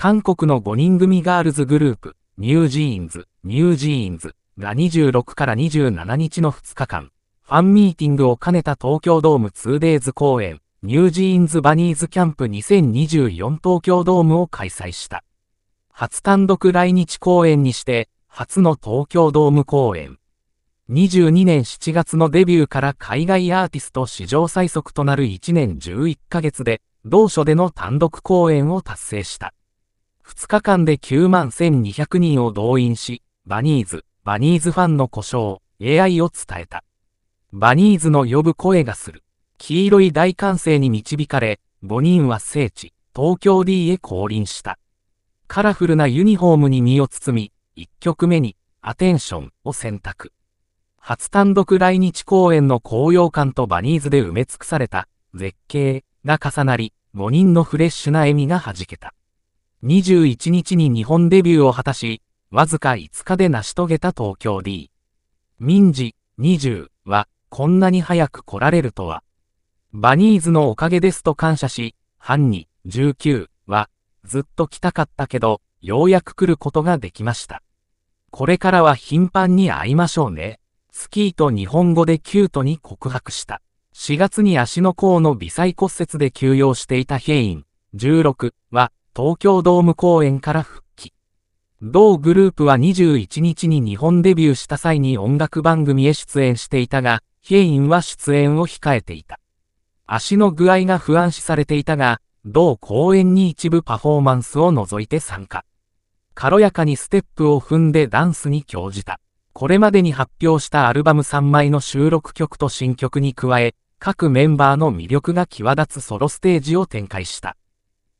韓国の5人組ガールズグループ、ニュージーンズ、ニュージーンズが26から27日の2日間、ファンミーティングを兼ねた東京ドーム 2days 公演、ニュージーンズバニーズキャンプ2024東京ドームを開催した。初単独来日公演にして、初の東京ドーム公演。22年7月のデビューから海外アーティスト史上最速となる1年11ヶ月で、同所での単独公演を達成した。2日間で9万1200人を動員し、バニーズ、バニーズファンの故障、AI を伝えた。バニーズの呼ぶ声がする。黄色い大歓声に導かれ、5人は聖地、東京 D へ降臨した。カラフルなユニフォームに身を包み、1曲目に、アテンションを選択。初単独来日公演の高揚感とバニーズで埋め尽くされた、絶景が重なり、5人のフレッシュな笑みが弾けた。21日に日本デビューを果たし、わずか5日で成し遂げた東京 D。民事20は、こんなに早く来られるとは。バニーズのおかげですと感謝し、犯に19は、ずっと来たかったけど、ようやく来ることができました。これからは頻繁に会いましょうね。スキーと日本語でキュートに告白した。4月に足の甲の微細骨折で休養していたヘイン16は、東京ドーム公演から復帰。同グループは21日に日本デビューした際に音楽番組へ出演していたが、ヒェインは出演を控えていた。足の具合が不安視されていたが、同公演に一部パフォーマンスを除いて参加。軽やかにステップを踏んでダンスに興じた。これまでに発表したアルバム3枚の収録曲と新曲に加え、各メンバーの魅力が際立つソロステージを展開した。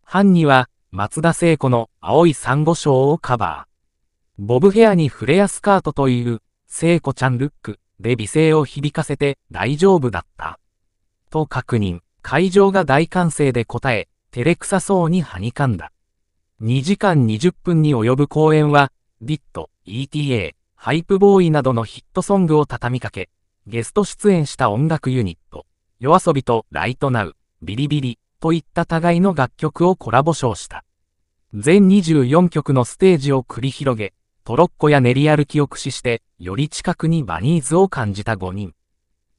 ハンは、松田聖子の青い珊瑚礁をカバー。ボブヘアにフレアスカートという、聖子ちゃんルックで美声を響かせて大丈夫だった。と確認、会場が大歓声で答え、照れくさそうにはにかんだ。2時間20分に及ぶ公演は、ディット、ETA、ハイプボーイなどのヒットソングを畳みかけ、ゲスト出演した音楽ユニット、夜遊びとライトナウ、ビリビリ、といった互いの楽曲をコラボ賞した。全24曲のステージを繰り広げ、トロッコや練り歩きを駆使して、より近くにバニーズを感じた5人。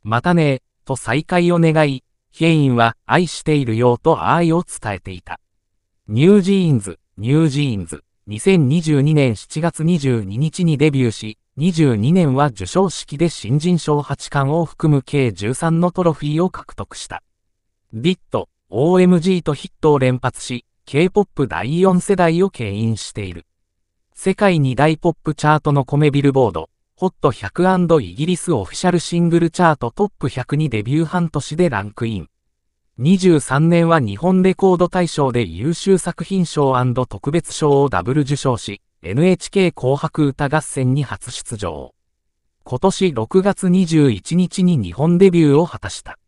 またねー、と再会を願い、ヒェインは愛しているよと愛を伝えていた。ニュージーンズ、ニュージーンズ、2022年7月22日にデビューし、22年は受賞式で新人賞8冠を含む計13のトロフィーを獲得した。ディット、OMG とヒットを連発し、K-POP 第4世代を牽引している。世界2大ポップチャートの米ビルボード、HOT100& イギリスオフィシャルシングルチャートトップ100にデビュー半年でランクイン。23年は日本レコード大賞で優秀作品賞特別賞をダブル受賞し、NHK 紅白歌合戦に初出場。今年6月21日に日本デビューを果たした。